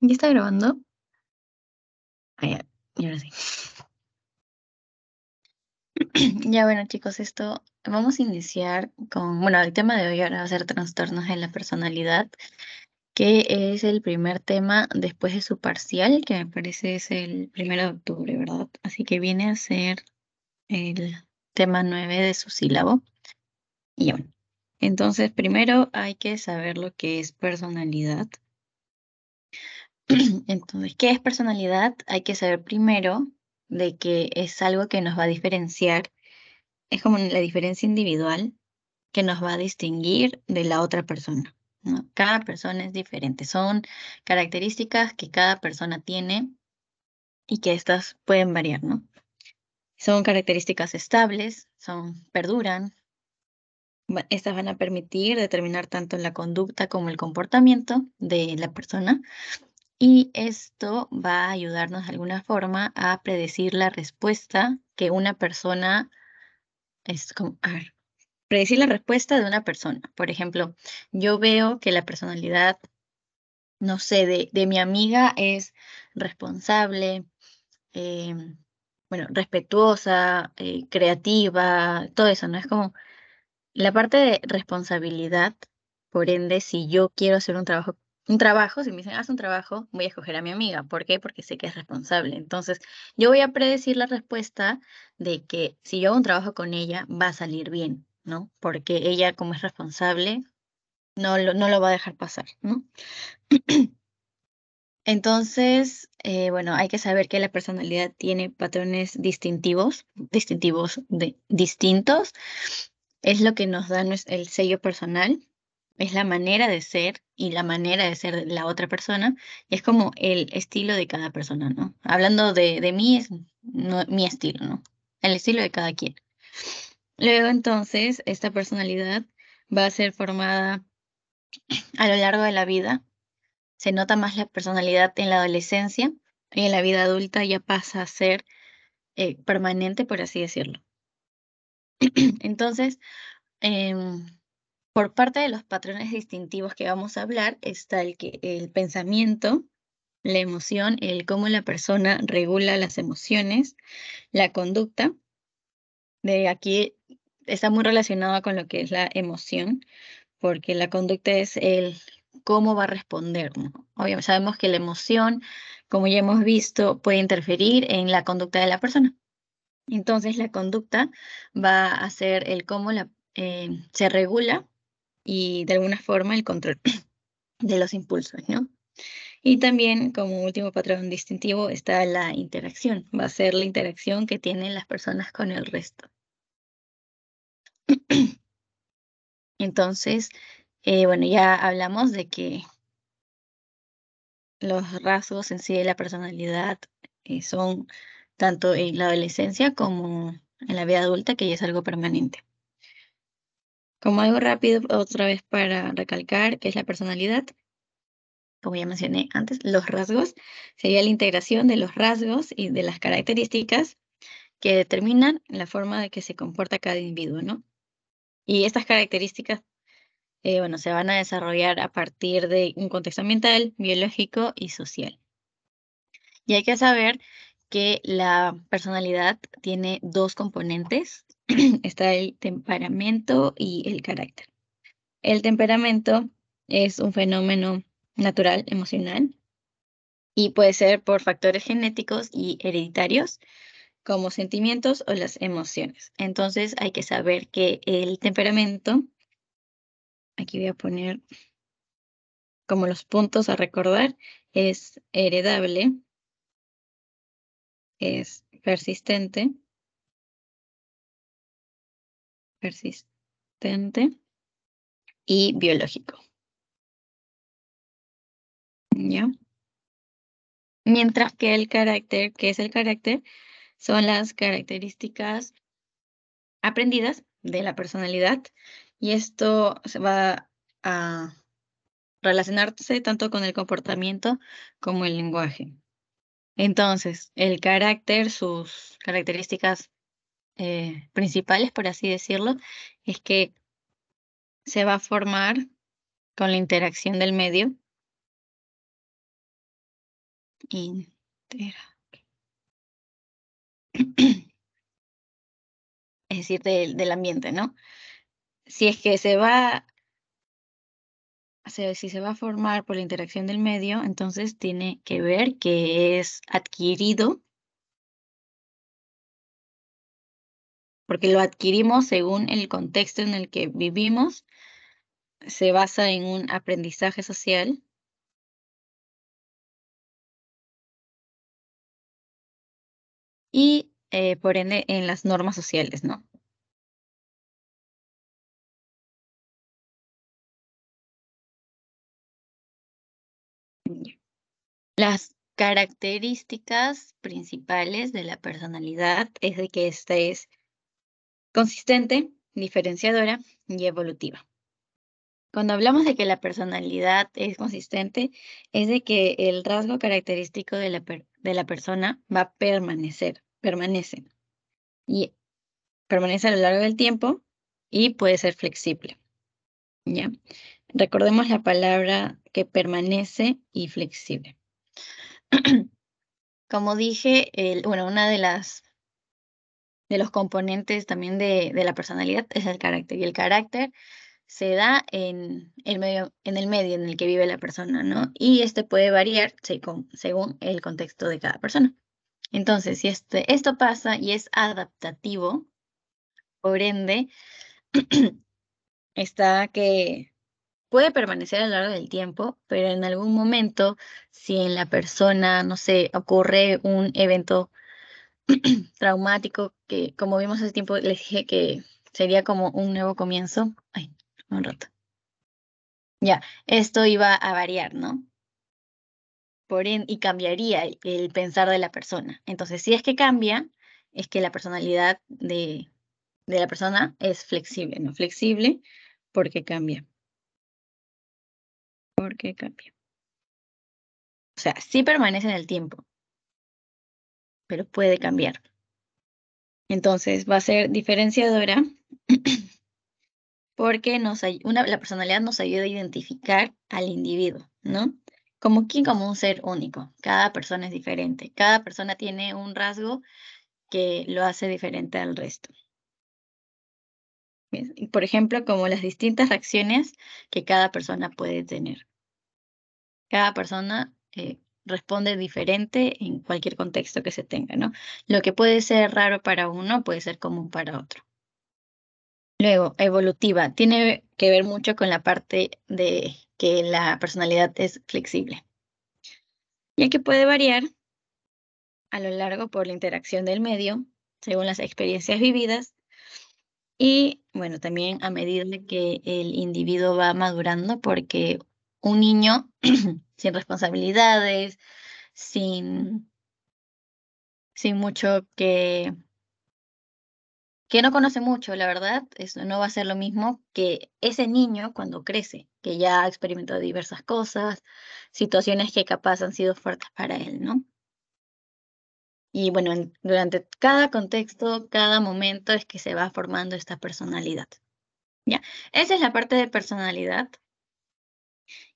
¿Ya está grabando? Ah, ya, y ahora sí. ya bueno, chicos, esto vamos a iniciar con, bueno, el tema de hoy ahora va a ser trastornos en la personalidad, que es el primer tema después de su parcial, que me parece es el primero de octubre, ¿verdad? Así que viene a ser el tema nueve de su sílabo. Y bueno, entonces primero hay que saber lo que es personalidad. Entonces, ¿qué es personalidad? Hay que saber primero de que es algo que nos va a diferenciar, es como la diferencia individual que nos va a distinguir de la otra persona. ¿no? Cada persona es diferente, son características que cada persona tiene y que estas pueden variar, ¿no? Son características estables, son perduran. Estas van a permitir determinar tanto la conducta como el comportamiento de la persona y esto va a ayudarnos de alguna forma a predecir la respuesta que una persona es como, predecir la respuesta de una persona. Por ejemplo, yo veo que la personalidad, no sé, de, de mi amiga es responsable, em, bueno, respetuosa, eh, creativa, todo eso, ¿no? Es como la parte de responsabilidad, por ende, si yo quiero hacer un trabajo un trabajo, si me dicen, haz un trabajo, voy a escoger a mi amiga. ¿Por qué? Porque sé que es responsable. Entonces, yo voy a predecir la respuesta de que si yo hago un trabajo con ella, va a salir bien, ¿no? Porque ella, como es responsable, no lo, no lo va a dejar pasar, ¿no? Entonces, eh, bueno, hay que saber que la personalidad tiene patrones distintivos, distintivos de distintos. Es lo que nos da el sello personal es la manera de ser y la manera de ser la otra persona, es como el estilo de cada persona, ¿no? Hablando de, mí, es mi estilo, ¿no? El estilo de cada quien. Luego entonces, esta personalidad va a ser formada a lo largo de la vida. Se nota más la personalidad en la adolescencia y en la vida adulta ya pasa a ser eh, permanente, por así decirlo. Entonces, em, por parte de los patrones distintivos que vamos a hablar está el, que, el pensamiento, la emoción, el cómo la persona regula las emociones, la conducta. De aquí está muy relacionada con lo que es la emoción, porque la conducta es el cómo va a responder. Obviamente sabemos que la emoción, como ya hemos visto, puede interferir en la conducta de la persona. Entonces la conducta va a ser el cómo la, eh, se regula y de alguna forma el control de los impulsos, ¿no? Y también como último patrón distintivo está la interacción. Va a ser la interacción que tienen las personas con el resto. Entonces, eh, bueno, ya hablamos de que los rasgos en sí de la personalidad eh, son tanto en la adolescencia como en la vida adulta, que ya es algo permanente. Como algo rápido, otra vez para recalcar, que es la personalidad, como ya mencioné antes, los rasgos, sería la integración de los rasgos y de las características que determinan la forma de que se comporta cada individuo, ¿no? Y estas características, eh, bueno, se van a desarrollar a partir de un contexto ambiental, biológico y social. Y hay que saber que la personalidad tiene dos componentes, está el temperamento y el carácter. El temperamento es un fenómeno natural, emocional, y puede ser por factores genéticos y hereditarios, como sentimientos o las emociones. Entonces hay que saber que el temperamento, aquí voy a poner como los puntos a recordar, es heredable, es persistente, persistente y biológico. ¿Ya? Mientras que el carácter, que es el carácter, son las características aprendidas de la personalidad y esto se va a relacionarse tanto con el comportamiento como el lenguaje. Entonces, el carácter, sus características eh, principales, por así decirlo, es que se va a formar con la interacción del medio. es decir, del, del ambiente, ¿no? Si es que se va, si se va a formar por la interacción del medio, entonces tiene que ver que es adquirido porque lo adquirimos según el contexto en el que vivimos, se basa en un aprendizaje social. Y eh, por ende en las normas sociales, ¿no? Las características principales de la personalidad es de que esta es consistente, diferenciadora y evolutiva. Cuando hablamos de que la personalidad es consistente, es de que el rasgo característico de la, persona va a permanecer, permanece. Y permanece a lo largo del tiempo y puede ser flexible. ¿Ya? Recordemos la palabra que permanece y flexible. Como dije, el, bueno, una de las de los componentes también de, la personalidad es el carácter. Y el carácter se da en el medio en el, medio en el que vive la persona, ¿no? Y este puede variar según, el contexto de cada persona. Entonces, si este, esto pasa y es adaptativo, por ende, está que puede permanecer a lo largo del tiempo, pero en algún momento, si en la persona, no sé, ocurre un evento traumático que como vimos hace tiempo, les dije que sería como un nuevo comienzo. Ay, un rato. Ya, esto iba a variar, ¿no? Por y cambiaría el, pensar de la persona. Entonces, si es que cambia, es que la personalidad de, de la persona es flexible, ¿no? Flexible porque cambia. Porque cambia. O sea, sí permanece en el tiempo, pero puede cambiar. Entonces va a ser diferenciadora porque la personalidad nos ayuda a identificar al individuo, ¿no? Como quien, como un ser único. Cada persona es diferente. Cada persona tiene un rasgo que lo hace diferente al resto. Por ejemplo, como las distintas reacciones que cada persona puede tener. Cada persona eh, responde diferente en cualquier contexto que se tenga, ¿no? Lo que puede ser raro para uno puede ser común para otro. Luego, evolutiva. Tiene que ver mucho con la parte de que la personalidad es flexible, ya que puede variar a lo largo por la interacción del medio, según las experiencias vividas, y bueno, también a medida que el individuo va madurando, porque un niño sin responsabilidades, sin, sin mucho que, que no conoce mucho, la verdad, eso no va a ser lo mismo que ese niño cuando crece, que ya ha experimentado diversas cosas, situaciones que capaz han sido fuertes para él, ¿no? Y bueno, durante cada contexto, cada momento es que se va formando esta personalidad. Ya, esa es la parte de personalidad.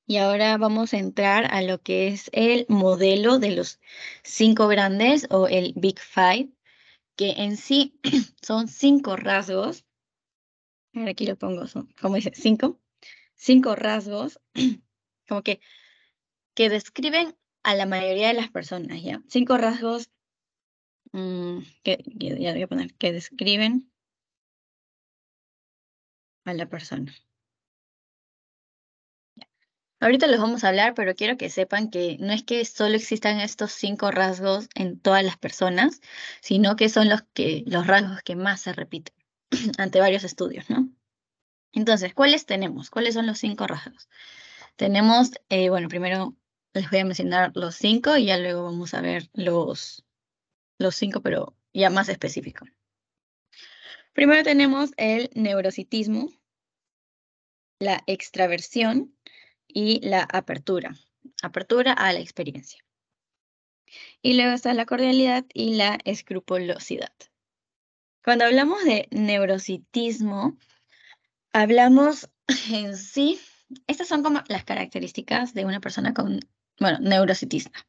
Y ahora vamos a entrar a lo que es el modelo de los cinco grandes o el Big Five, que en sí son cinco rasgos. A aquí lo pongo, ¿cómo dice, cinco. Cinco rasgos, como que, que describen a la mayoría de las personas, ¿ya? Cinco rasgos mm, voy a poner, que describen a la persona. Ahorita los vamos a hablar, pero quiero que sepan que no es que solo existan estos cinco rasgos en todas las personas, sino que son los, que, los rasgos que más se repiten ante varios estudios, ¿no? Entonces, ¿cuáles tenemos? ¿Cuáles son los cinco rasgos? Tenemos, eh, bueno, primero les voy a mencionar los cinco y ya luego vamos a ver los, los cinco, pero ya más específico. Primero tenemos el neurocitismo, la extraversión, y la apertura, apertura a la experiencia. Y luego está la cordialidad y la escrupulosidad. Cuando hablamos de neurocitismo, hablamos en sí, estas son como las características de una persona con, bueno, neurocitista.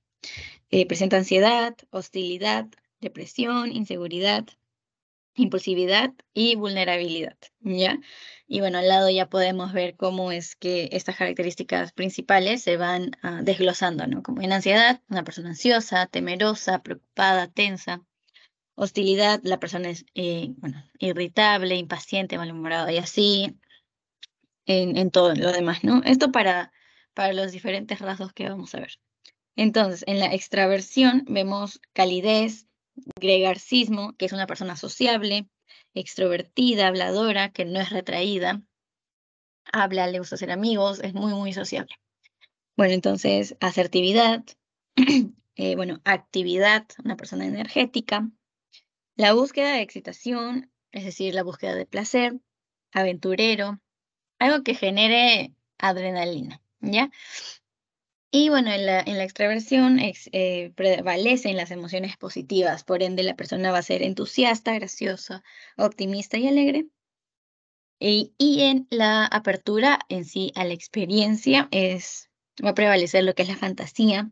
Eh, presenta ansiedad, hostilidad, depresión, inseguridad, impulsividad y vulnerabilidad, ¿ya? Y bueno, al lado ya podemos ver cómo es que estas características principales se van ah, desglosando, ¿no? Como en ansiedad, una persona ansiosa, temerosa, preocupada, tensa. Hostilidad, la persona es eh, bueno, irritable, impaciente, malhumorada y así en, todo lo demás, ¿no? Esto para, para los diferentes rasgos que vamos a ver. Entonces, en la extraversión vemos calidez, Gregarcismo, que es una persona sociable, extrovertida, habladora, que no es retraída, habla, le gusta ser amigos, es muy, muy sociable. Bueno, entonces, asertividad, eh, bueno, actividad, una persona energética, la búsqueda de excitación, es decir, la búsqueda de placer, aventurero, algo que genere adrenalina, ¿ya? Y bueno, en la, en la extraversión eh, prevalecen las emociones positivas, por ende la persona va a ser entusiasta, graciosa, optimista y alegre. Y, en la apertura en sí a la experiencia es, va a prevalecer lo que es la fantasía,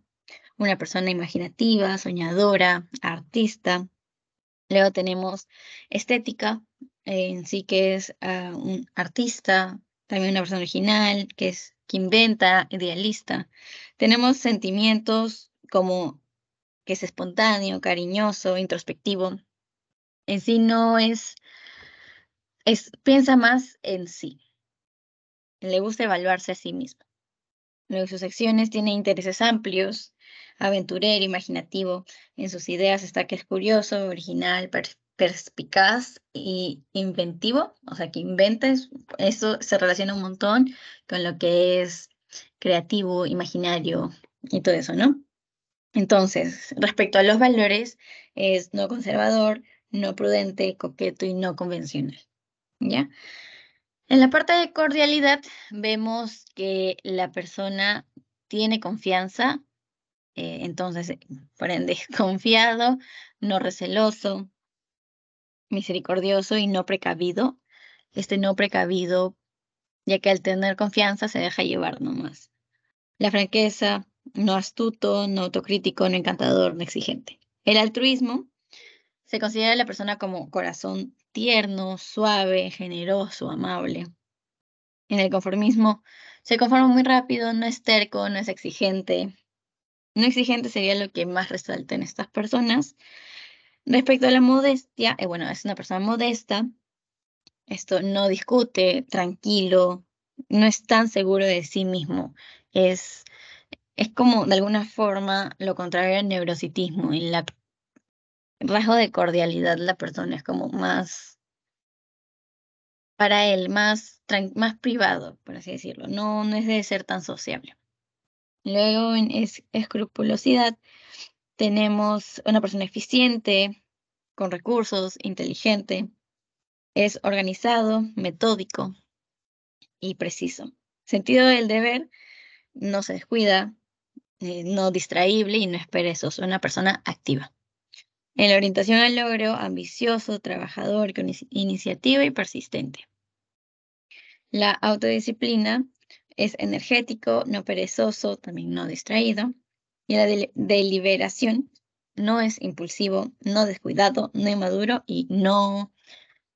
una persona imaginativa, soñadora, artista. Luego tenemos estética, en sí que es ah, un artista, también una persona original, que es que inventa, idealista, tenemos sentimientos como que es espontáneo, cariñoso, introspectivo. En sí no es, es piensa más en sí. Le gusta evaluarse a sí mismo. En sus acciones tiene intereses amplios, aventurero, imaginativo. En sus ideas está que es curioso, original, perspicaz e inventivo. O sea, que inventa, eso se relaciona un montón con lo que es creativo, imaginario y todo eso, ¿no? Entonces, respecto a los valores, es no conservador, no prudente, coqueto y no convencional, ¿ya? En la parte de cordialidad vemos que la persona tiene confianza, eh, entonces, por ende, confiado, no receloso, misericordioso y no precavido. Este no precavido ya que al tener confianza se deja llevar nomás. La franqueza, no astuto, no autocrítico, no encantador, no exigente. El altruismo se considera a la persona como corazón tierno, suave, generoso, amable. En el conformismo se conforma muy rápido, no es terco, no es exigente. No exigente sería lo que más resalta en estas personas. Respecto a la modestia, eh, bueno, es una persona modesta, esto no discute, tranquilo, no es tan seguro de sí mismo. Es, es como de alguna forma lo contrario al neurocitismo, En la rasgo de cordialidad la persona es como más para él, más, más privado, por así decirlo. No, no es de ser tan sociable. Luego en escrupulosidad tenemos una persona eficiente, con recursos, inteligente, es organizado, metódico y preciso. Sentido del deber, no se descuida, eh, no distraíble y no es perezoso, una persona activa. En la orientación al logro, ambicioso, trabajador, con iniciativa y persistente. La autodisciplina es energético, no perezoso, también no distraído. Y la deliberación no es impulsivo, no descuidado, no inmaduro y no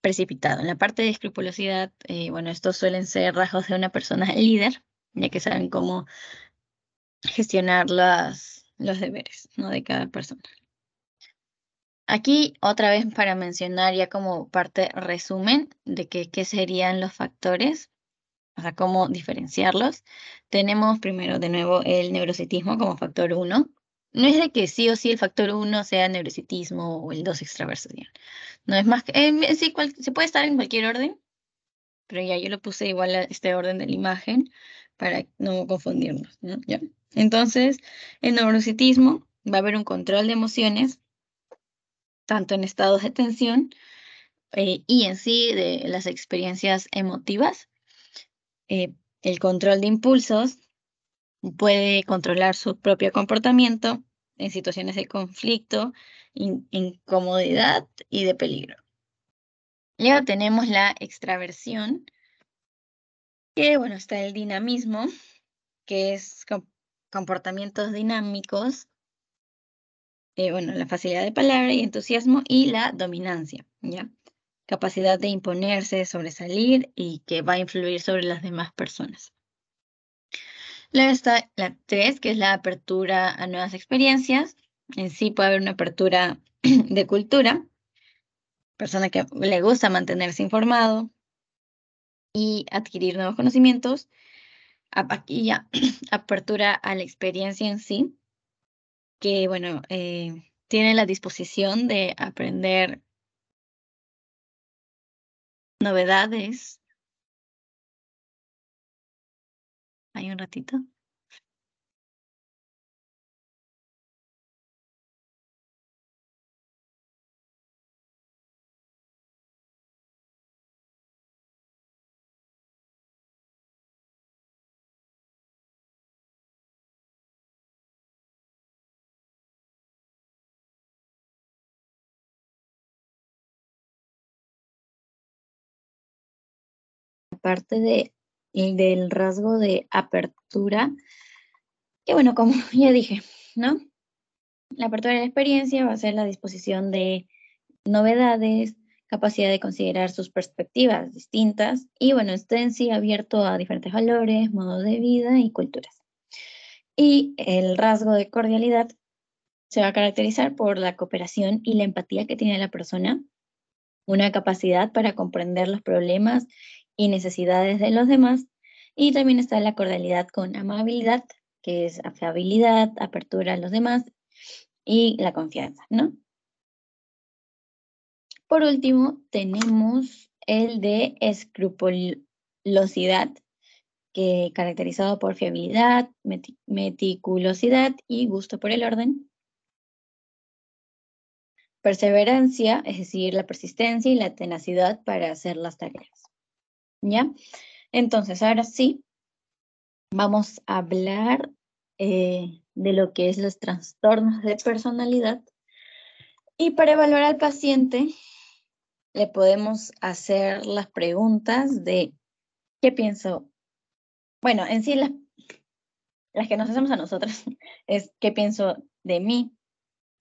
precipitado. En la parte de escrupulosidad, eh, bueno, estos suelen ser rasgos de una persona líder, ya que saben cómo gestionar las, los deberes ¿no? de cada persona. Aquí otra vez para mencionar ya como parte resumen de que, qué serían los factores, o sea, cómo diferenciarlos. Tenemos primero de nuevo el neurocitismo como factor 1. No es de que sí o sí el factor 1 sea neurocitismo o el 2 extraversación, no es más que, eh, sí, se puede estar en cualquier orden, pero ya yo lo puse igual a este orden de la imagen para no confundirnos, ¿Ya? Entonces, el neurocitismo va a haber un control de emociones, tanto en estados de tensión eh, y en sí de las experiencias emotivas. Eh, el control de impulsos puede controlar su propio comportamiento en situaciones de conflicto incomodidad y de peligro. Luego tenemos la extraversión, que bueno, está el dinamismo, que es comportamientos dinámicos, eh, bueno, la facilidad de palabra y entusiasmo y la dominancia, ¿ya? Capacidad de imponerse, sobresalir y que va a influir sobre las demás personas. Luego está la tres, que es la apertura a nuevas experiencias, en sí puede haber una apertura de cultura, persona que le gusta mantenerse informado y adquirir nuevos conocimientos, ya, apertura a la experiencia en sí, que bueno, eh, tiene la disposición de aprender novedades. Hay un ratito. parte del rasgo de apertura, que bueno, como ya dije, ¿no? La apertura de la experiencia va a ser la disposición de novedades, capacidad de considerar sus perspectivas distintas y bueno, esté en sí abierto a diferentes valores, modos de vida y culturas. Y el rasgo de cordialidad se va a caracterizar por la cooperación y la empatía que tiene la persona, una capacidad para comprender los problemas y necesidades de los demás. Y también está la cordialidad con amabilidad, que es afiabilidad, apertura a los demás y la confianza, ¿no? Por último, tenemos el de escrupulosidad, que caracterizado por fiabilidad, meticulosidad y gusto por el orden. Perseverancia, es decir, la persistencia y la tenacidad para hacer las tareas. Entonces, ahora sí, vamos a hablar eh, de lo que es los trastornos de personalidad. Y para evaluar al paciente, le podemos hacer las preguntas de, ¿qué pienso? Bueno, en sí las, las que nos hacemos a nosotros es, ¿qué pienso de mí?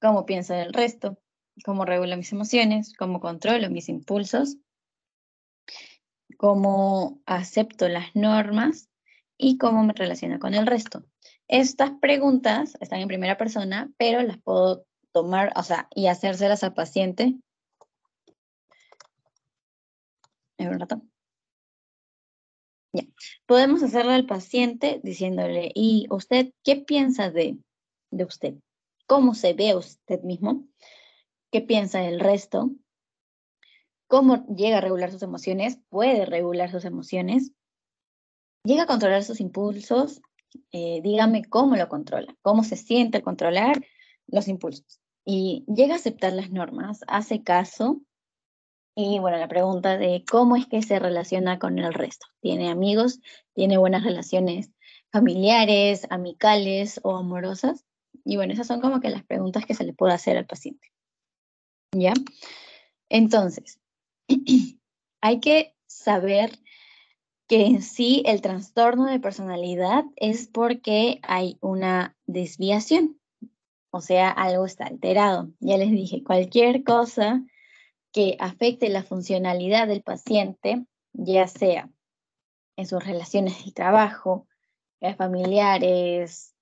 ¿Cómo pienso del resto? ¿Cómo regulo mis emociones? ¿Cómo controlo mis impulsos? cómo acepto las normas y cómo me relaciono con el resto. Estas preguntas están en primera persona, pero las puedo tomar, y hacérselas al paciente. un Ya. Podemos hacerlo al paciente diciéndole, ¿y usted qué piensa de, de usted? ¿Cómo se ve usted mismo? ¿Qué piensa el resto? cómo llega a regular sus emociones, puede regular sus emociones, llega a controlar sus impulsos, eh, dígame cómo lo controla, cómo se siente al controlar los impulsos. Y llega a aceptar las normas, hace caso. Y bueno, la pregunta de cómo es que se relaciona con el resto. ¿Tiene amigos? ¿Tiene buenas relaciones familiares, amicales o amorosas? Y bueno, esas son como que las preguntas que se le puede hacer al paciente. ¿Ya? Entonces, hay que saber que en sí el trastorno de personalidad es porque hay una desviación, o sea, algo está alterado. Ya les dije, cualquier cosa que afecte la funcionalidad del paciente, ya sea en sus relaciones de trabajo, eh, familiares,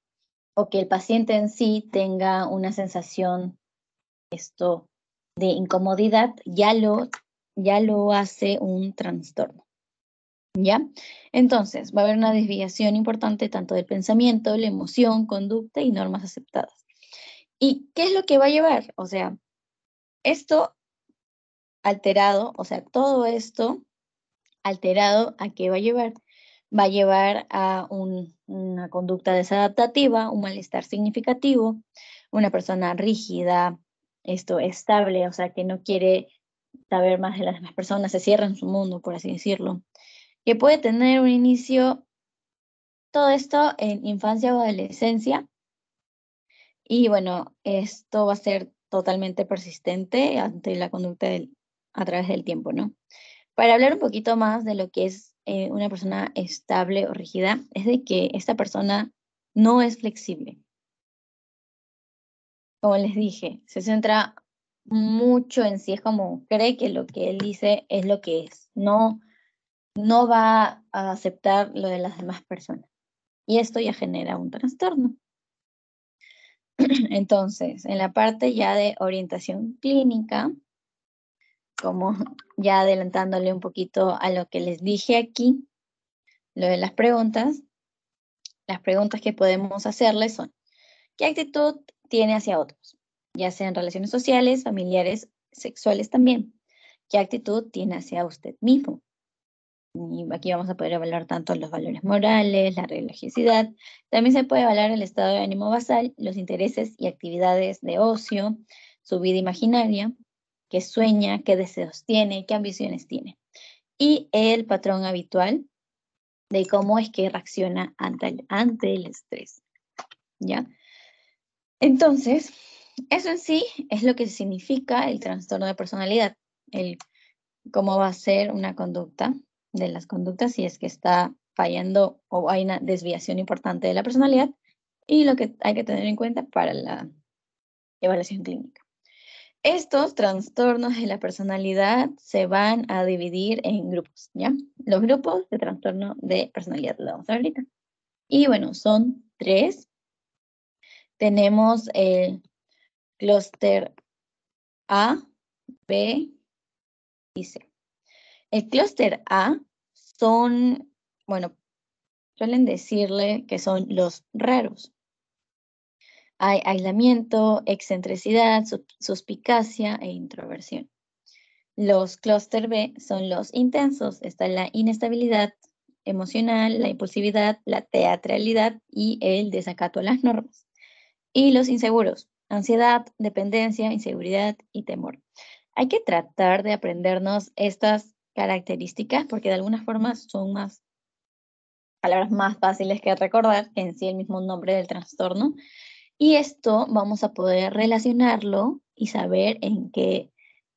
o que el paciente en sí tenga una sensación esto de incomodidad, ya lo ya lo hace un trastorno. ¿Ya? Entonces, va a haber una desviación importante tanto del pensamiento, la emoción, conducta y normas aceptadas. ¿Y qué es lo que va a llevar? O sea, esto alterado, o sea, todo esto alterado, ¿a qué va a llevar? Va a llevar a una conducta desadaptativa, un malestar significativo, una persona rígida, esto estable, o sea, que no quiere saber más de las demás personas, se cierra en su mundo, por así decirlo, que puede tener un inicio todo esto en infancia o adolescencia. Y bueno, esto va a ser totalmente persistente ante la conducta a través del tiempo, ¿no? Para hablar un poquito más de lo que es eh, una persona estable o rígida, es de que esta persona no es flexible. Como les dije, se centra mucho en sí, es como cree que lo que él dice es lo que es, no, no va a aceptar lo de las demás personas. Y esto ya genera un trastorno. Entonces, en la parte ya de orientación clínica, como ya adelantándole un poquito a lo que les dije aquí, lo de las preguntas, las preguntas que podemos hacerles son, ¿qué actitud tiene hacia otros? ya sean relaciones sociales, familiares, sexuales también. ¿Qué actitud tiene hacia usted mismo? Y aquí vamos a poder evaluar tanto los valores morales, la religiosidad. También se puede evaluar el estado de ánimo basal, los intereses y actividades de ocio, su vida imaginaria, qué sueña, qué deseos tiene, qué ambiciones tiene. Y el patrón habitual de cómo es que reacciona ante el, ante el estrés. ¿Ya? Entonces, eso en sí es lo que significa el trastorno de personalidad, el cómo va a ser una conducta de las conductas si es que está fallando o hay una desviación importante de la personalidad y lo que hay que tener en cuenta para la evaluación clínica. Estos trastornos de la personalidad se van a dividir en grupos, ¿ya? Los grupos de trastorno de personalidad, lo vamos a ver ahorita. Y bueno, son tres. Tenemos el clúster A, B y C. El clúster A son, bueno, suelen decirle que son los raros. Hay aislamiento, excentricidad, suspicacia e introversión. Los clúster B son los intensos. Está la inestabilidad emocional, la impulsividad, la teatralidad y el desacato a las normas. Y los inseguros ansiedad, dependencia, inseguridad y temor. Hay que tratar de aprendernos estas características porque de alguna forma son más palabras más fáciles que recordar en sí el mismo nombre del trastorno. Y esto vamos a poder relacionarlo y saber en qué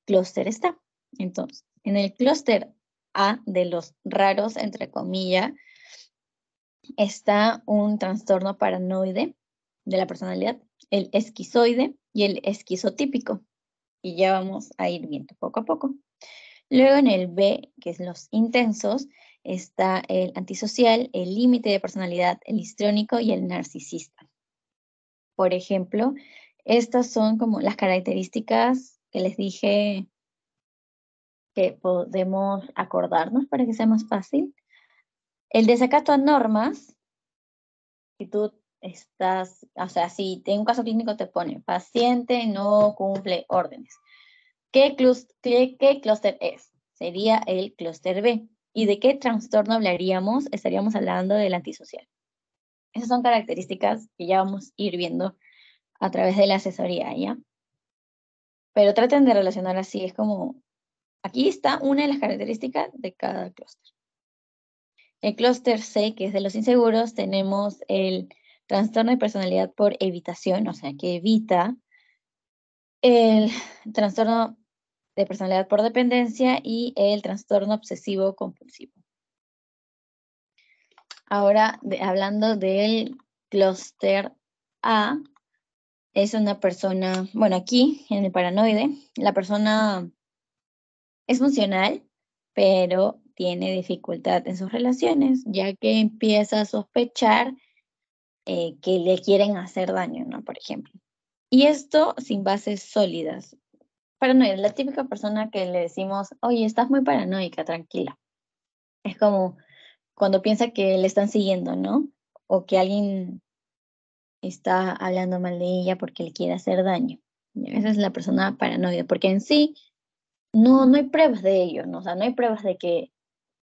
clúster está. Entonces, en el clúster A de los raros, entre comillas, está un trastorno paranoide de la personalidad el esquizoide y el esquizotípico. Y ya vamos a ir viendo poco a poco. Luego en el B, que es los intensos, está el antisocial, el límite de personalidad, el histrónico y el narcisista. Por ejemplo, estas son como las características que les dije que podemos acordarnos para que sea más fácil. El desacato a normas, actitud estás, o sea, si en un caso clínico te pone paciente no cumple órdenes. ¿Qué, clúster qué, qué es? Sería el clúster B. ¿Y de qué trastorno hablaríamos? Estaríamos hablando del antisocial. Esas son características que ya vamos a ir viendo a través de la asesoría, ¿ya? Pero traten de relacionar así, es como, aquí está una de las características de cada clúster. El clúster C, que es de los inseguros, tenemos el trastorno de personalidad por evitación, o sea, que evita, el trastorno de personalidad por dependencia y el trastorno obsesivo compulsivo. Ahora, hablando del clúster A, es una persona, bueno, aquí en el paranoide, la persona es funcional, pero tiene dificultad en sus relaciones, ya que empieza a sospechar eh, que le quieren hacer daño, ¿no? Por ejemplo. Y esto sin bases sólidas. Paranoia, la típica persona que le decimos, oye, estás muy paranoica, tranquila. Es como cuando piensa que le están siguiendo, ¿no? O que alguien está hablando mal de ella porque le quiere hacer daño. Esa es la persona paranoide, porque en sí no, no hay pruebas de ello, ¿no? o sea, no hay pruebas de que,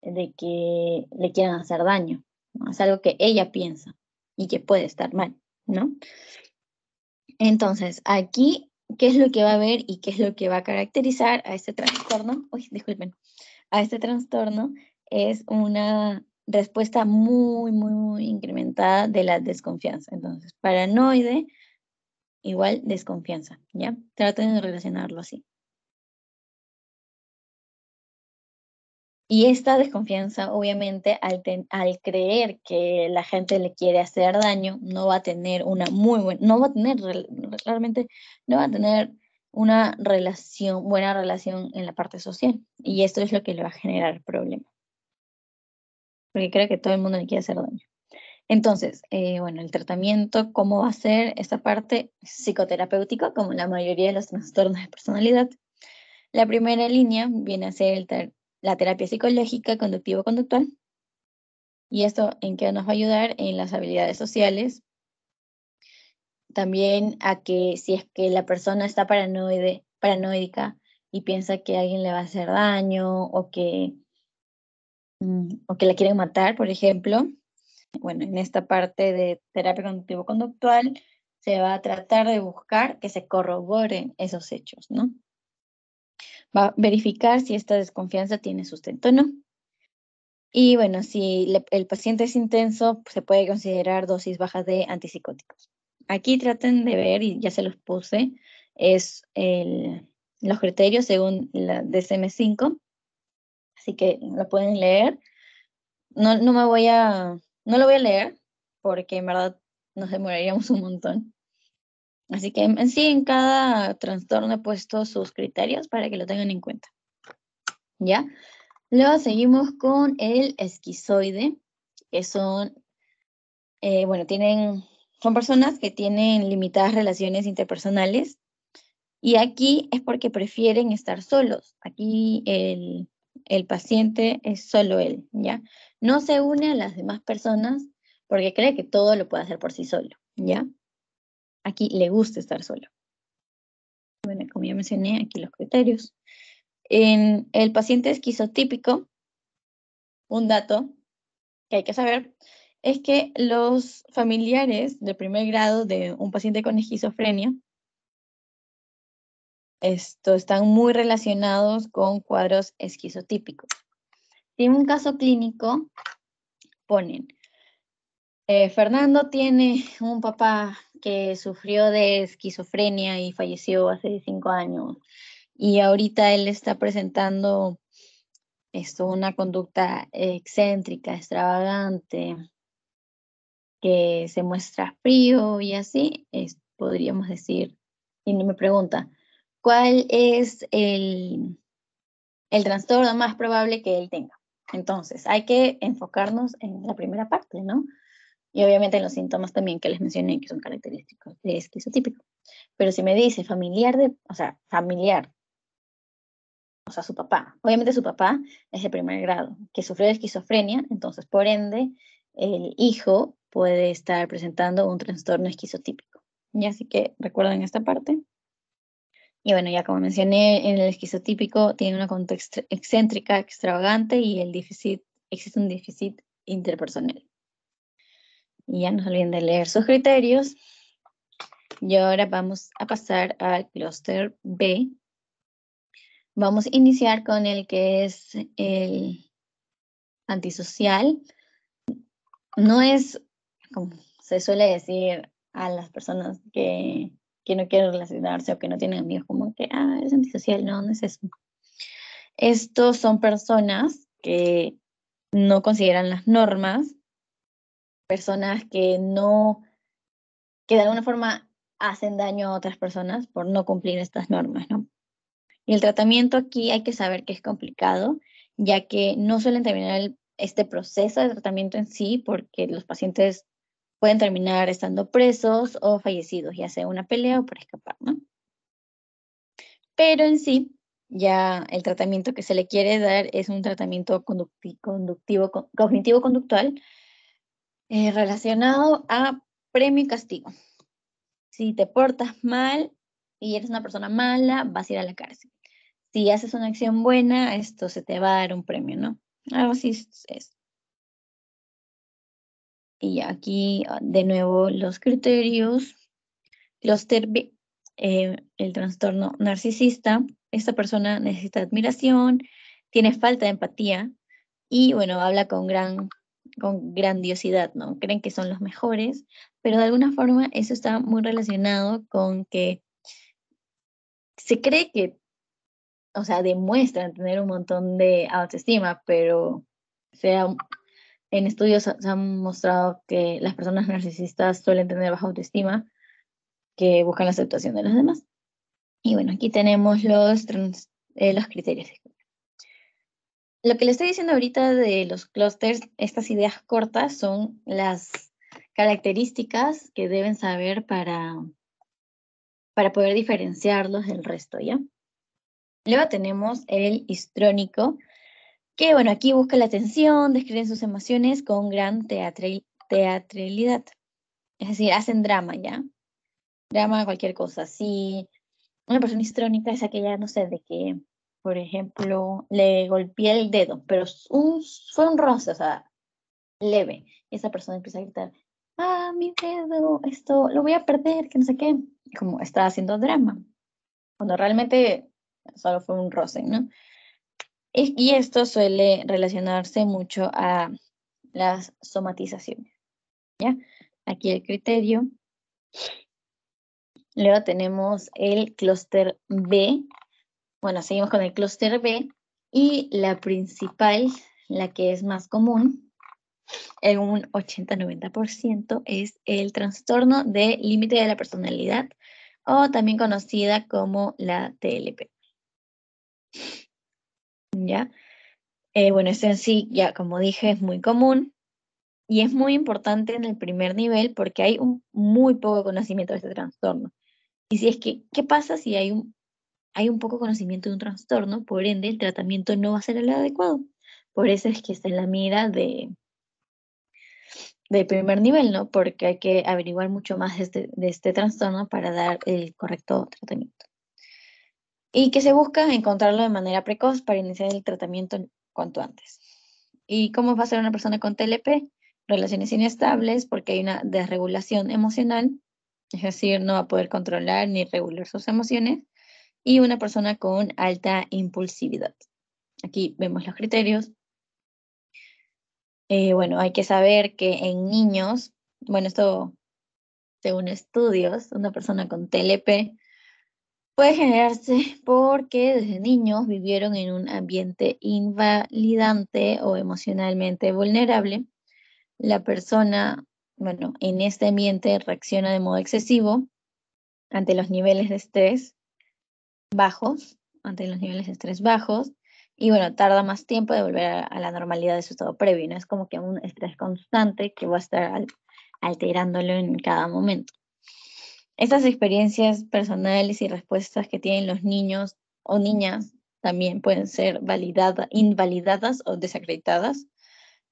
de que le quieran hacer daño. Es algo que ella piensa y que puede estar mal, ¿no? Entonces, aquí, ¿qué es lo que va a haber y qué es lo que va a caracterizar a este trastorno? Uy, disculpen, a este trastorno es una respuesta muy, muy, muy incrementada de la desconfianza. Entonces, paranoide igual desconfianza, ¿ya? Traten de relacionarlo así. Y esta desconfianza, obviamente, al, creer que la gente le quiere hacer daño, no va a tener una muy buena, no va a tener realmente, no va a tener una relación, buena relación en la parte social. Y esto es lo que le va a generar problemas. Porque cree que todo el mundo le quiere hacer daño. Entonces, eh, bueno, el tratamiento, ¿cómo va a ser esta parte psicoterapéutica, como la mayoría de los trastornos de personalidad? La primera línea viene a ser el, la terapia psicológica conductivo-conductual. ¿Y esto en qué nos va a ayudar? En las habilidades sociales. También a que si es que la persona está paranoide, paranoica y piensa que alguien le va a hacer daño o que, mm, o que la quieren matar, por ejemplo. Bueno, en esta parte de terapia conductivo conductual se va a tratar de buscar que se corroboren esos hechos, ¿no? va a verificar si esta desconfianza tiene sustento o no. Y bueno, si el paciente es intenso, pues, se puede considerar dosis bajas de antipsicóticos. Aquí traten de ver, y ya se los puse, es el, los criterios según la DSM-5, así que lo pueden leer. No, no me voy a, no lo voy a leer porque en verdad nos demoraríamos un montón. Así que en sí, en cada trastorno he puesto sus criterios para que lo tengan en cuenta. ¿Ya? Luego seguimos con el esquizoide, que son, eh, bueno, tienen, son personas que tienen limitadas relaciones interpersonales y aquí es porque prefieren estar solos. Aquí el, el paciente es solo él, ¿ya? No se une a las demás personas porque cree que todo lo puede hacer por sí solo, ¿ya? aquí le gusta estar solo. Bueno, como ya mencioné, aquí los criterios. En el paciente esquizotípico, un dato que hay que saber es que los familiares de primer grado de un paciente con esquizofrenia están muy relacionados con cuadros esquizotípicos. Tiene en un caso clínico ponen eh, Fernando tiene un papá que sufrió de esquizofrenia y falleció hace cinco años. Y ahorita él está presentando esto, una conducta excéntrica, extravagante, que se muestra frío y así, podríamos decir. Y me pregunta, ¿cuál es el, el trastorno más probable que él tenga? Entonces, hay que enfocarnos en la primera parte, ¿no? Y obviamente los síntomas también que les mencioné que son característicos de esquizotípico. Pero si me dice familiar de, o sea, familiar, o sea, su papá. Obviamente su papá es de primer grado, que sufrió de esquizofrenia, entonces por ende el hijo puede estar presentando un trastorno esquizotípico. Y así que recuerden esta parte. Y bueno, ya como mencioné, en el esquizotípico tiene una conducta excéntrica, extravagante y el déficit, existe un déficit interpersonal. Y ya nos olviden de leer sus criterios. Y ahora vamos a pasar al clúster B. Vamos a iniciar con el que es el antisocial. No es, como se suele decir a las personas que, que no quieren relacionarse o que no tienen amigos, como que, ah, es antisocial, no, no es eso. Estos son personas que no consideran las normas personas que no, que de alguna forma hacen daño a otras personas por no cumplir estas normas, ¿no? Y el tratamiento aquí hay que saber que es complicado, ya que no suelen terminar este proceso de tratamiento en sí, porque los pacientes pueden terminar estando presos o fallecidos, ya sea una pelea o por escapar, ¿no? Pero en sí, ya el tratamiento que se le quiere dar es un tratamiento conductivo, cognitivo-conductual, eh, relacionado a premio y castigo. Si te portas mal y eres una persona mala, vas a ir a la cárcel. Si haces una acción buena, esto se te va a dar un premio, ¿no? Algo así es. Y aquí, ah, de nuevo, los criterios, los eh, el trastorno narcisista, esta persona necesita admiración, tiene falta de empatía y, bueno, habla con gran con grandiosidad, ¿no? Creen que son los mejores, pero de alguna forma eso está muy relacionado con que se cree que, o sea, demuestran tener un montón de autoestima, pero sea, en estudios se han mostrado que las personas narcisistas suelen tener baja autoestima, que buscan la aceptación de los demás. Y bueno, aquí tenemos los, eh, los criterios lo que le estoy diciendo ahorita de los clusters, estas ideas cortas son las características que deben saber para, para poder diferenciarlos del resto, ¿ya? Luego tenemos el histrónico, que bueno, aquí busca la atención, describen sus emociones con gran teatralidad. Es decir, hacen drama, ¿ya? Drama, cualquier cosa. así. una persona histrónica es aquella, no sé, de qué por ejemplo, le golpeé el dedo, pero fue un roce, o sea, leve. Y esa persona empieza a gritar, ah, mi dedo, esto lo voy a perder, que no sé qué. Como está haciendo drama, cuando realmente solo fue un roce, ¿no? Y, esto suele relacionarse mucho a las somatizaciones, ¿ya? Aquí el criterio. Luego tenemos el clúster B, bueno, seguimos con el clúster B y la principal, la que es más común, en un 80-90%, es el trastorno de límite de la personalidad o también conocida como la TLP. ¿Ya? Eh, bueno, esto en sí, ya como dije, es muy común y es muy importante en el primer nivel porque hay un, muy poco conocimiento de este trastorno. Y si es que, ¿qué pasa si hay un hay un poco conocimiento de un trastorno, por ende el tratamiento no va a ser el adecuado. Por eso es que está en la mira de, de primer nivel, ¿no? Porque hay que averiguar mucho más de este, de este trastorno para dar el correcto tratamiento. Y que se busca encontrarlo de manera precoz para iniciar el tratamiento cuanto antes. ¿Y cómo va a ser una persona con TLP? Relaciones inestables porque hay una desregulación emocional, es decir, no va a poder controlar ni regular sus emociones y una persona con alta impulsividad. Aquí vemos los criterios. Eh, bueno, hay que saber que en niños, bueno, esto según estudios, una persona con TLP puede generarse porque desde niños vivieron en un ambiente invalidante o emocionalmente vulnerable. La persona, bueno, en este ambiente reacciona de modo excesivo ante los niveles de estrés bajos, ante los niveles de estrés bajos, y bueno, tarda más tiempo de volver a, la normalidad de su estado previo, ¿no? Es como que un estrés constante que va a estar alterándolo en cada momento. Estas experiencias personales y respuestas que tienen los niños o niñas también pueden ser validadas invalidadas o desacreditadas.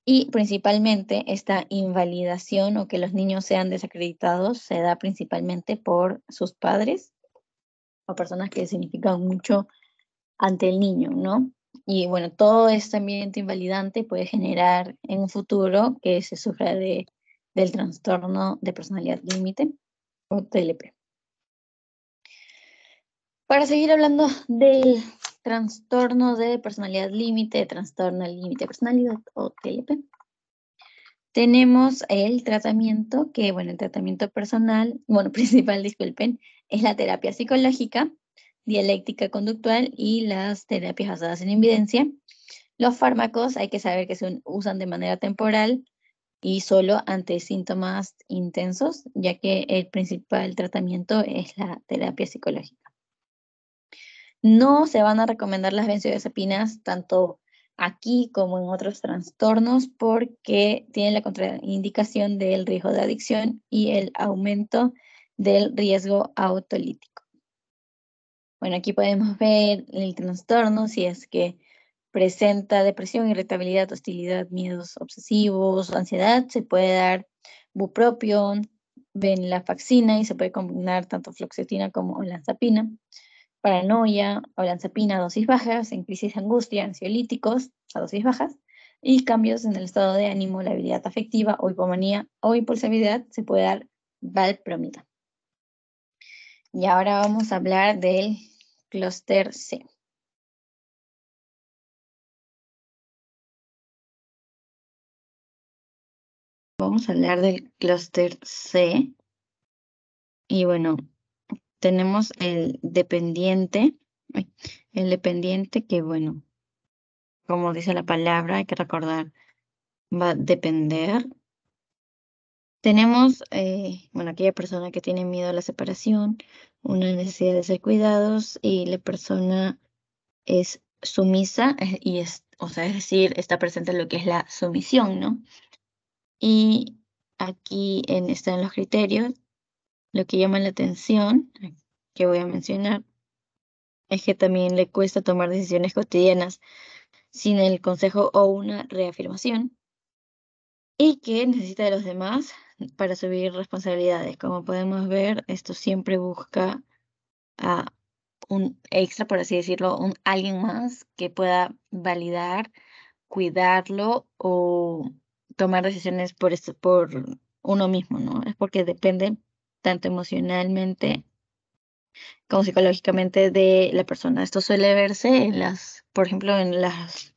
Y principalmente esta invalidación o que los niños sean desacreditados se da principalmente por sus padres o personas que significan mucho ante el niño, ¿no? Y bueno, todo este ambiente invalidante puede generar en un futuro que se sufra de, del trastorno de personalidad límite o TLP. Para seguir hablando del trastorno de personalidad límite, trastorno límite de personalidad o TLP, tenemos el tratamiento, que bueno, el tratamiento personal, bueno, principal, disculpen, es la terapia psicológica, dialéctica conductual y las terapias basadas en evidencia. Los fármacos hay que saber que se usan de manera temporal y solo ante síntomas intensos, ya que el principal tratamiento es la terapia psicológica. No se van a recomendar las benzodiazepinas tanto aquí como en otros trastornos porque tienen la contraindicación del riesgo de adicción y el aumento de del riesgo autolítico. Bueno, aquí podemos ver el trastorno, si es que presenta depresión, irritabilidad, hostilidad, miedos obsesivos, ansiedad, se puede dar ven la venlafaxina y se puede combinar tanto floxetina como olanzapina, paranoia, olanzapina a dosis bajas, en crisis de angustia, ansiolíticos a dosis bajas y cambios en el estado de ánimo, la habilidad afectiva o hipomanía o impulsividad, se puede dar valpromida. Y ahora vamos a hablar del clúster C. Vamos a hablar del clúster C. Y bueno, tenemos el dependiente. El dependiente que, bueno, como dice la palabra, hay que recordar, va a depender tenemos, eh, bueno, aquella persona que tiene miedo a la separación, una necesidad de ser cuidados y la persona es sumisa eh, y es, o sea, es decir, está presente lo que es la sumisión, ¿no? Y aquí en, están los criterios. Lo que llama la atención, eh, que voy a mencionar, es que también le cuesta tomar decisiones cotidianas sin el consejo o una reafirmación y que necesita de los demás para subir responsabilidades. Como podemos ver, esto siempre busca a un extra, por así decirlo, un alguien más que pueda validar, cuidarlo o tomar decisiones por, por uno mismo, ¿no? Es porque depende tanto emocionalmente como psicológicamente de la persona. Esto suele verse en las, por ejemplo, en las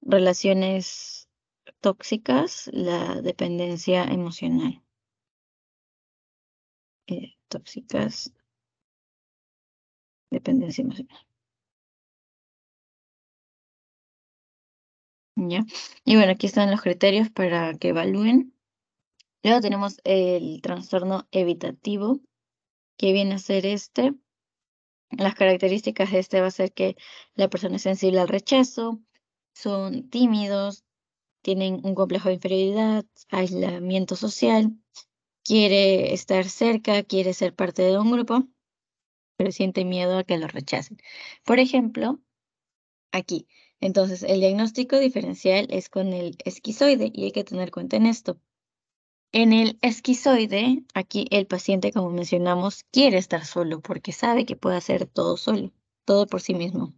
relaciones tóxicas, la dependencia emocional. Eh, tóxicas, dependencia emocional. Y bueno, aquí están los criterios para que evalúen. Luego tenemos el trastorno evitativo, que viene a ser este. Las características de este va a ser que la persona es sensible al rechazo, son tímidos, tienen un complejo de inferioridad, aislamiento social, quiere estar cerca, quiere ser parte de un grupo, pero siente miedo a que lo rechacen. Por ejemplo, aquí. Entonces, el diagnóstico diferencial es con el esquizoide y hay que tener cuenta en esto. En el esquizoide, aquí el paciente, como mencionamos, quiere estar solo porque sabe que puede hacer todo solo, todo por sí mismo.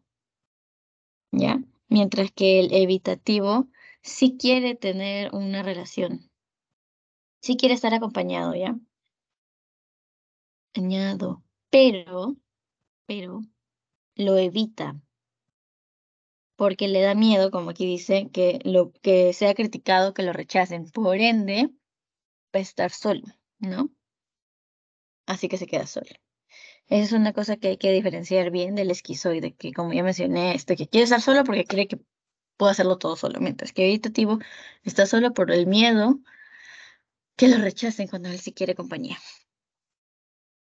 ¿Ya? Mientras que el evitativo sí quiere tener una relación, sí quiere estar acompañado, ¿ya? Añado, pero, pero, lo evita, porque le da miedo, como aquí dice, que, lo, que sea criticado, que lo rechacen, por ende, va a estar solo, ¿no? Así que se queda solo. Esa es una cosa que hay que diferenciar bien del esquizoide, que como ya mencioné, este que quiere estar solo porque cree que puedo hacerlo todo solo, mientras que evitativo está solo por el miedo que lo rechacen cuando él sí quiere compañía.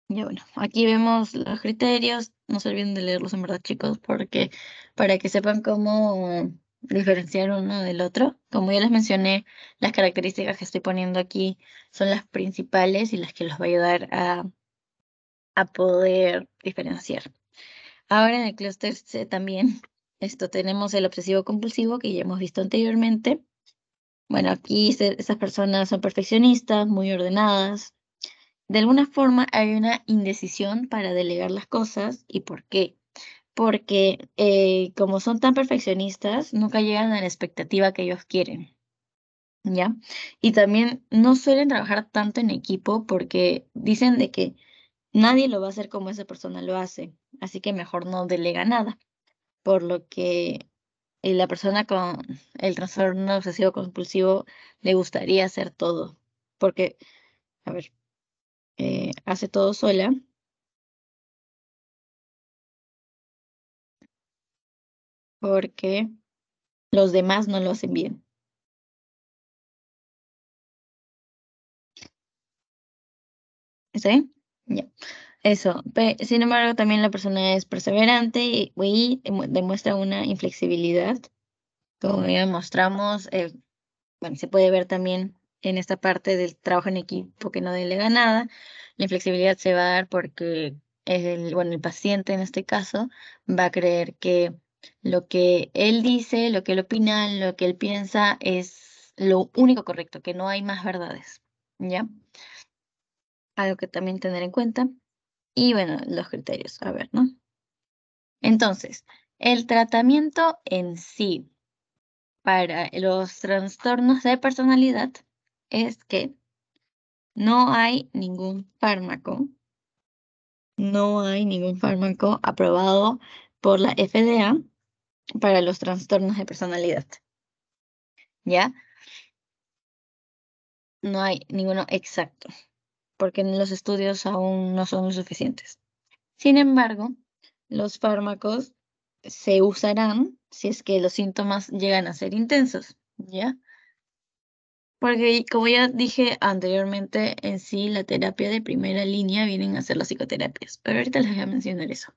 y bueno, aquí vemos los criterios, no se olviden de leerlos en verdad chicos, porque para que sepan cómo diferenciar uno del otro. Como ya les mencioné, las características que estoy poniendo aquí son las principales y las que los va a ayudar a, a poder diferenciar. Ahora en el clúster C también esto tenemos el obsesivo compulsivo que ya hemos visto anteriormente. Bueno, aquí esas personas son perfeccionistas, muy ordenadas. De alguna forma hay una indecisión para delegar las cosas. ¿Y por qué? Porque eh, como son tan perfeccionistas, nunca llegan a la expectativa que ellos quieren. ¿Ya? Y también no suelen trabajar tanto en equipo porque dicen de que nadie lo va a hacer como esa persona lo hace. Así que mejor no delega nada por lo que eh, la persona con el trastorno obsesivo compulsivo le gustaría hacer todo, porque, a ver, eh, hace todo sola. Porque los demás no lo hacen bien. ¿Está Ya. Eso, sin embargo, también la persona es perseverante y, demuestra una inflexibilidad, como ya mostramos, eh, bueno, se puede ver también en esta parte del trabajo en equipo que no delega nada, la inflexibilidad se va a dar porque el, bueno, el paciente en este caso va a creer que lo que él dice, lo que él opina, lo que él piensa es lo único correcto, que no hay más verdades, ¿ya? Algo que también tener en cuenta. Y bueno, los criterios, a ver, ¿no? Entonces, el tratamiento en sí para los trastornos de personalidad es que no hay ningún fármaco, no hay ningún fármaco aprobado por la FDA para los trastornos de personalidad. ¿Ya? No hay ninguno exacto porque los estudios aún no son suficientes. Sin embargo, los fármacos se usarán si es que los síntomas llegan a ser intensos, ¿ya? Porque como ya dije anteriormente, en sí la terapia de primera línea vienen a ser las psicoterapias, pero ahorita les voy a mencionar eso.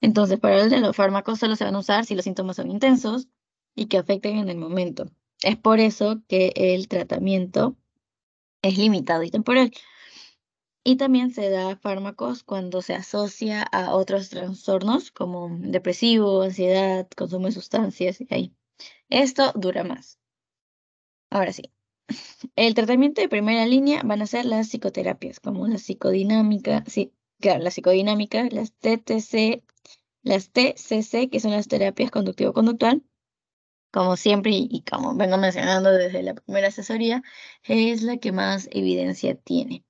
Entonces, para el de los fármacos solo se van a usar si los síntomas son intensos y que afecten en el momento. Es por eso que el tratamiento es limitado y temporal, y también se da fármacos cuando se asocia a otros trastornos como depresivo, ansiedad, consumo de sustancias y ahí. Esto dura más. Ahora sí. El tratamiento de primera línea van a ser las psicoterapias, como la psicodinámica, sí, claro, la psicodinámica, las TTC, las TCC, que son las terapias conductivo-conductual, como siempre y como vengo mencionando desde la primera asesoría, es la que más evidencia tiene.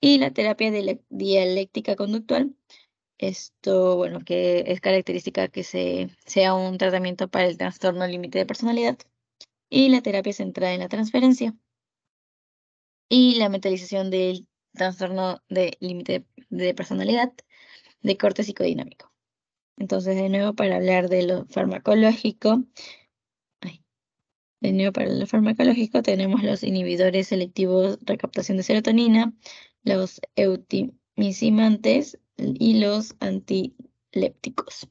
Y la terapia dialéctica conductual, esto, bueno, que es característica que se, sea un tratamiento para el trastorno límite de personalidad. Y la terapia centrada en la transferencia. Y la mentalización del trastorno de límite de personalidad de corte psicodinámico. Entonces, de nuevo, para hablar de lo farmacológico, de nuevo, para lo farmacológico tenemos los inhibidores selectivos de recaptación de serotonina, los eutimisimantes y los antilépticos.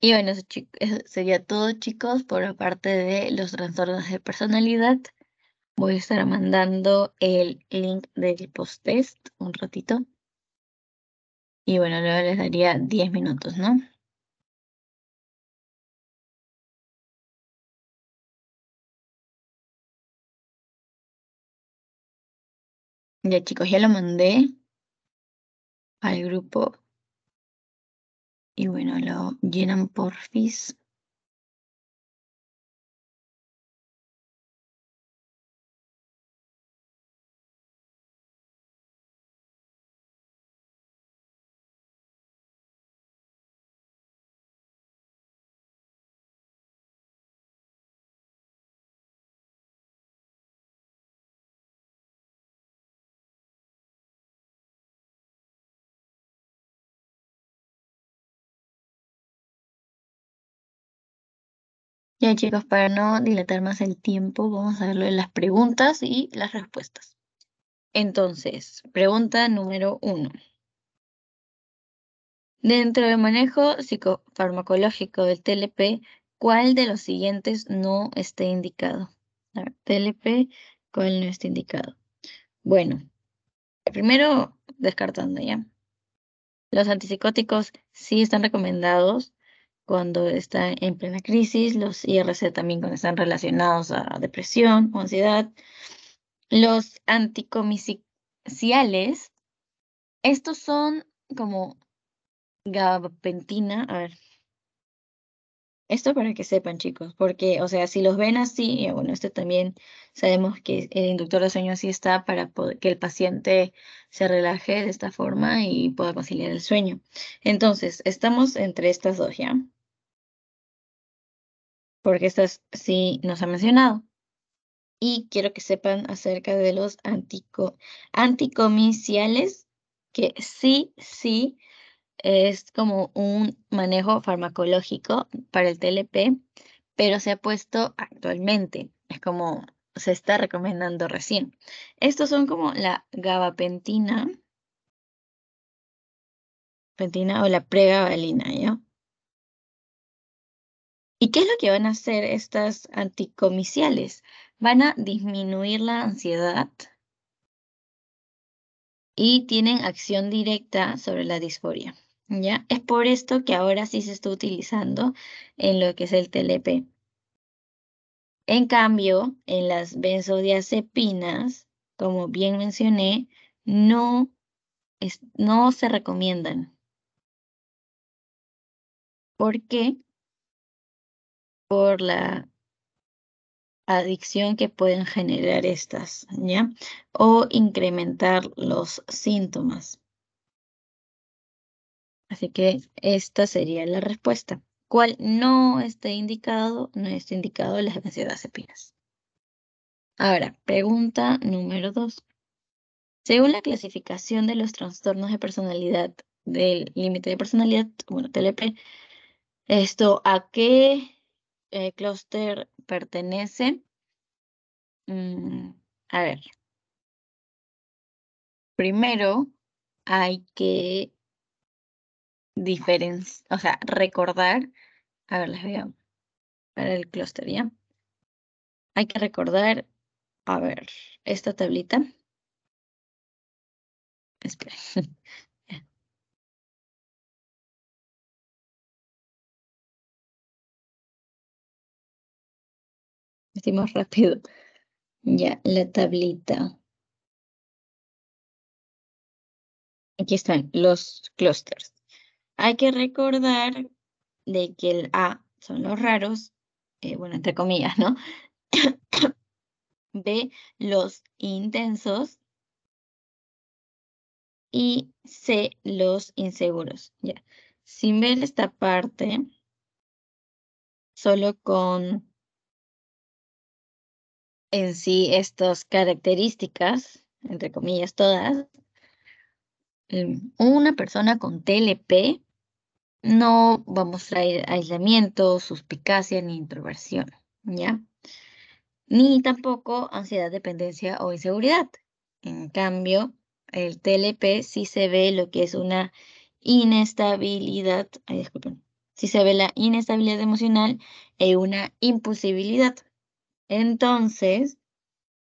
Y bueno, eso, sería todo chicos por la parte de los trastornos de personalidad. Voy a estar mandando el link del post-test un ratito. Y bueno, luego les daría 10 minutos, ¿no? Ya chicos, ya lo mandé al grupo. Y bueno, lo llenan por porfis. Ya chicos, para no dilatar más el tiempo, vamos a verlo en las preguntas y las respuestas. Entonces, pregunta número uno. Dentro del manejo psicofarmacológico del TLP, ¿cuál de los siguientes no esté indicado? TLP, ¿cuál no está indicado? Bueno, primero descartando ya. Los antipsicóticos sí están recomendados, cuando está en plena crisis, los IRC también cuando están relacionados a depresión o ansiedad, los anticomisiciales, estos son como gabapentina, a ver, esto para que sepan, chicos, porque, o sea, si los ven así, eh, bueno, este también sabemos que el inductor de sueño así está para que el paciente se relaje de esta forma y pueda conciliar el sueño. Entonces, estamos entre estas dos, ¿ya? porque estas sí nos ha mencionado. Y quiero que sepan acerca de los antico, anticomiciales, que sí, sí, es como un manejo farmacológico para el TLP, pero se ha puesto actualmente, es como se está recomendando recién. Estos son como la gabapentina, pentina o la pregabalina, ¿ya? ¿Y qué es lo que van a hacer estas anticomiciales? Van a disminuir la ansiedad y tienen acción directa sobre la disforia. ¿ya? Es por esto que ahora sí se está utilizando en lo que es el TLP. En cambio, en las benzodiazepinas, como bien mencioné, no, no se recomiendan. ¿Por qué? por la adicción que pueden generar estas, ¿ya? O incrementar los síntomas. Así que esta sería la respuesta. ¿Cuál no está indicado? No está indicado las benzodiazepinas. Ahora, pregunta número dos. Según la clasificación de los trastornos de personalidad del límite de personalidad, bueno, TLP, esto, ¿a qué eh, clúster pertenece. Mm, a ver. Primero hay que diferenciar, o sea, recordar. A ver, les veo para el clúster ya. Hay que recordar, a ver, esta tablita. Espera. decimos rápido. Ya, la tablita. Aquí están los clusters. Hay que recordar de que el A son los raros, eh, bueno, entre comillas, ¿no? B, los intensos. Y C, los inseguros. Ya. Sin ver esta parte, solo con en sí estas características, entre comillas todas, em, una persona con TLP no va a mostrar aislamiento, suspicacia ni introversión, ¿ya? Ni tampoco ansiedad, dependencia o inseguridad. En cambio, el TLP sí se ve lo que es una inestabilidad, ay, disculpen, sí se ve la inestabilidad emocional e una impulsibilidad. Entonces,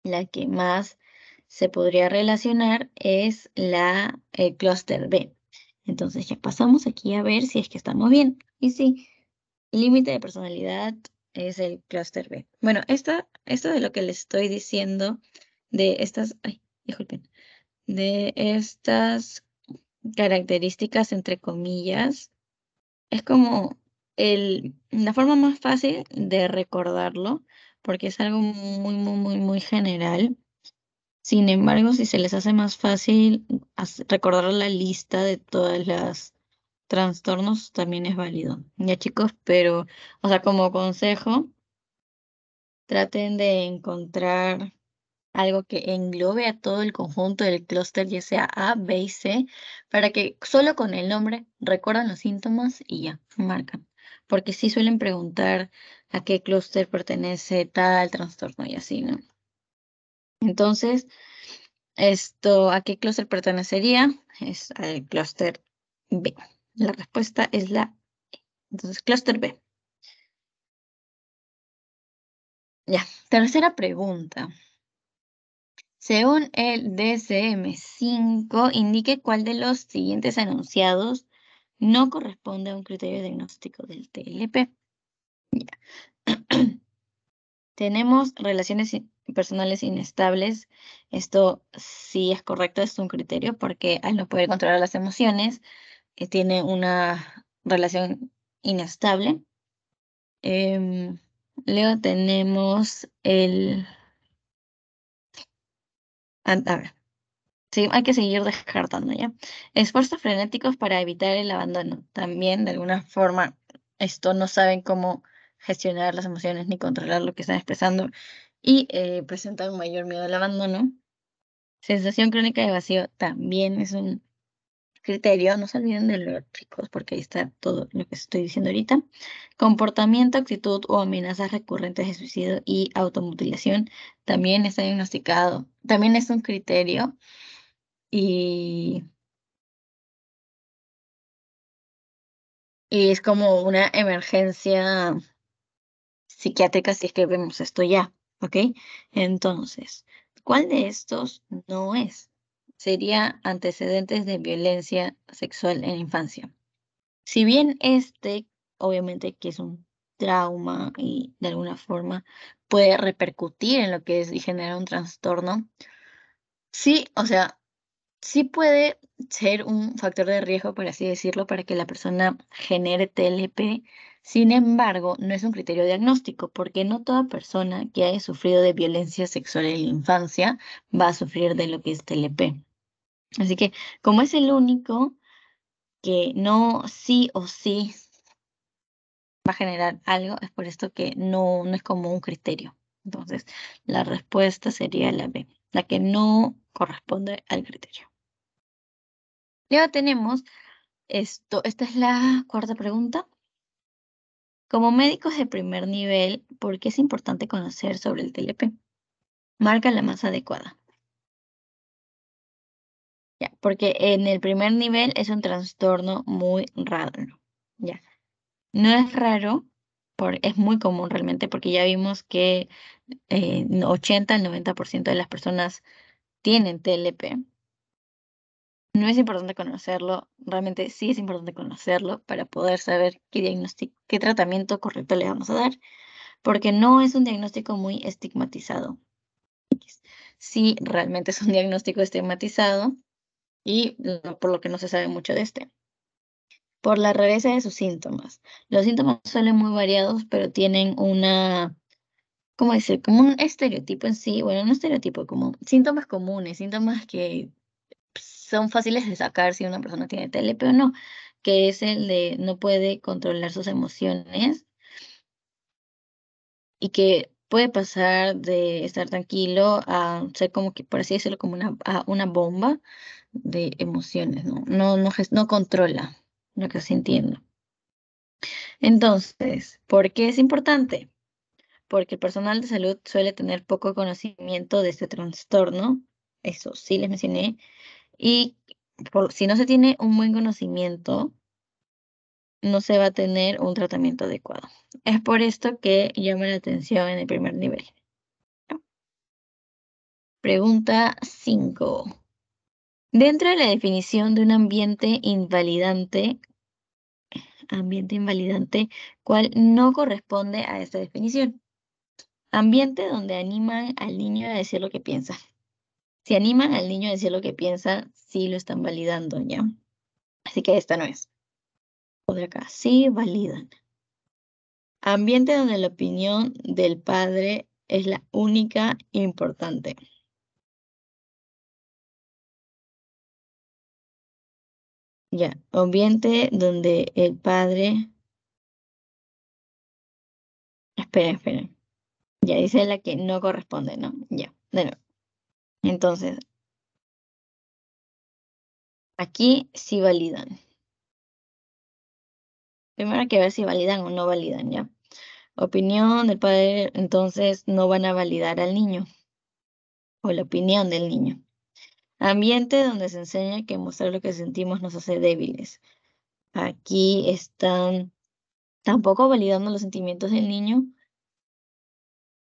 la que más se podría relacionar es la, el eh, clúster B. Entonces ya pasamos aquí a ver si es que estamos bien. Y sí, límite de personalidad es el clúster B. Bueno, esta, esto de lo que les estoy diciendo de estas, ay, disculpen, de estas características entre comillas, es como el, la forma más fácil de recordarlo porque es algo muy, muy, muy, muy general. Sin embargo, si se les hace más fácil recordar la lista de todas las trastornos, también es válido. Ya chicos, pero, o sea, como consejo, traten de encontrar algo que englobe a todo el conjunto del clúster, ya sea A, B y C, para que solo con el nombre recuerdan los síntomas y ya, marcan porque sí suelen preguntar a qué clúster pertenece tal trastorno y así, ¿no? Entonces, esto, ¿a qué clúster pertenecería? Es al clúster B. La respuesta es la E. Entonces, clúster B. Ya, tercera pregunta. Según el DCM5, indique cuál de los siguientes enunciados no corresponde a un criterio diagnóstico del TLP. Tenemos relaciones personales inestables. Esto sí es correcto, es un criterio porque al no poder controlar las emociones, eh, tiene una relación inestable. Em, luego tenemos el... A ver hay que seguir descartando ya. Esfuerzos frenéticos para evitar el abandono. También, de alguna forma, esto no saben cómo gestionar las emociones ni controlar lo que están expresando y eh, presentan mayor miedo al abandono. Sensación crónica de vacío también es un criterio, no se olviden de los chicos, porque ahí está todo lo que estoy diciendo ahorita. Comportamiento, actitud o amenazas recurrentes de suicidio y automutilación también está diagnosticado, también es un criterio y, es como una emergencia psiquiátrica si es que vemos esto ya, ¿ok? Entonces, ¿cuál de estos no es? Sería antecedentes de violencia sexual en infancia. Si bien este, obviamente que es un trauma y de alguna forma puede repercutir en lo que es y generar un trastorno, sí, o sea, sí puede ser un factor de riesgo, por así decirlo, para que la persona genere TLP. Sin embargo, no es un criterio diagnóstico, porque no toda persona que haya sufrido de violencia sexual en la infancia va a sufrir de lo que es TLP. Así que, como es el único que no sí o sí va a generar algo, es por esto que no, no es como un criterio. Entonces, la respuesta sería la B la que no corresponde al criterio. Luego tenemos esto, esta es la cuarta pregunta. Como médicos de primer nivel, ¿por qué es importante conocer sobre el TLP? Marca la más adecuada. Ya, porque en el primer nivel es un trastorno muy raro. Ya. No es raro es muy común realmente porque ya vimos que 80 al 90% de las personas tienen TLP. No es importante conocerlo, realmente sí es importante conocerlo para poder saber qué, qué tratamiento correcto le vamos a dar, porque no es un diagnóstico muy estigmatizado. Sí, realmente es un diagnóstico estigmatizado y por lo que no se sabe mucho de este por la rareza de sus síntomas. Los síntomas suelen muy variados, pero tienen una, ¿cómo decir? Como un estereotipo en sí, bueno, un estereotipo, como síntomas comunes, síntomas que son fáciles de sacar si una persona tiene tele, pero no, que es el de no puede controlar sus emociones y que puede pasar de estar tranquilo a ser como que, por así decirlo, como una, una bomba de emociones, No, no, no controla lo que sintiendo. Entonces, ¿por qué es importante? Porque el personal de salud suele tener poco conocimiento de este trastorno, eso sí les mencioné, y si no se tiene un buen conocimiento, no se va a tener un tratamiento adecuado. Es por esto que llama la atención en el primer nivel. Pregunta 5. Dentro de la definición de un ambiente invalidante, ambiente invalidante, cual no corresponde a esta definición. Ambiente donde animan al niño a decir lo que piensa. Si animan al niño a decir lo que piensa, sí lo están validando ya. Así que esta no es. Otra acá, sí validan. Ambiente donde la opinión del padre es la única importante. Ya, ambiente donde el padre... espera, esperen. Ya, dice la que no corresponde, ¿no? Ya, de nuevo. Entonces, aquí sí validan. Primero hay que ver si validan o no validan, ¿ya? Opinión del padre, entonces no van a validar al niño. O la opinión del niño. Ambiente donde se enseña que mostrar lo que sentimos nos hace débiles. Aquí están tampoco validando los sentimientos del niño,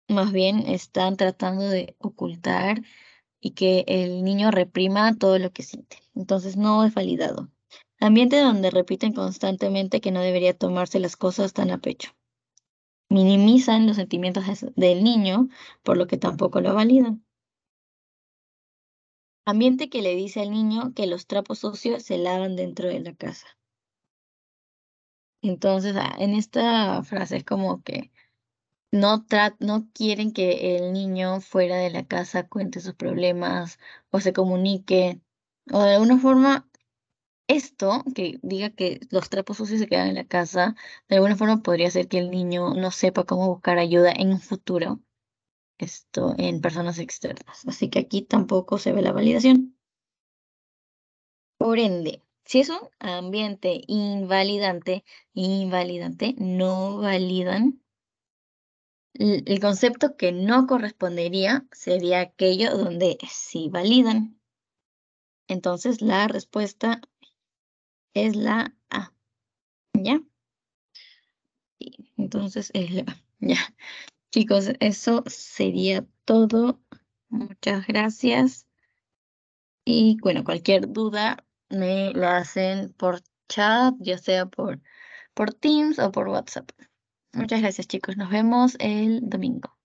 más bien están tratando de ocultar y que el niño reprima todo lo que siente. Entonces no es validado. Ambiente donde repiten constantemente que no debería tomarse las cosas tan a pecho. Minimizan los sentimientos del niño, por lo que tampoco lo validan ambiente que le dice al niño que los trapos sucios se lavan dentro de la casa. Entonces, ah, en esta frase es como que no, no quieren que el niño fuera de la casa cuente sus problemas o se comunique. O de alguna forma, esto que diga que los trapos sucios se quedan en la casa, de alguna forma podría ser que el niño no sepa cómo buscar ayuda en un futuro esto en personas externas. Así que aquí tampoco se ve la validación. Por ende, si es un ambiente invalidante, invalidante, no validan. El concepto que no correspondería sería aquello donde sí validan. Entonces la respuesta es la A. ¿Ya? Entonces es la A. Ya. Chicos, eso sería todo. Muchas gracias. Y bueno, cualquier duda me lo hacen por chat, ya sea por, por Teams o por WhatsApp. Muchas gracias chicos. Nos vemos el domingo.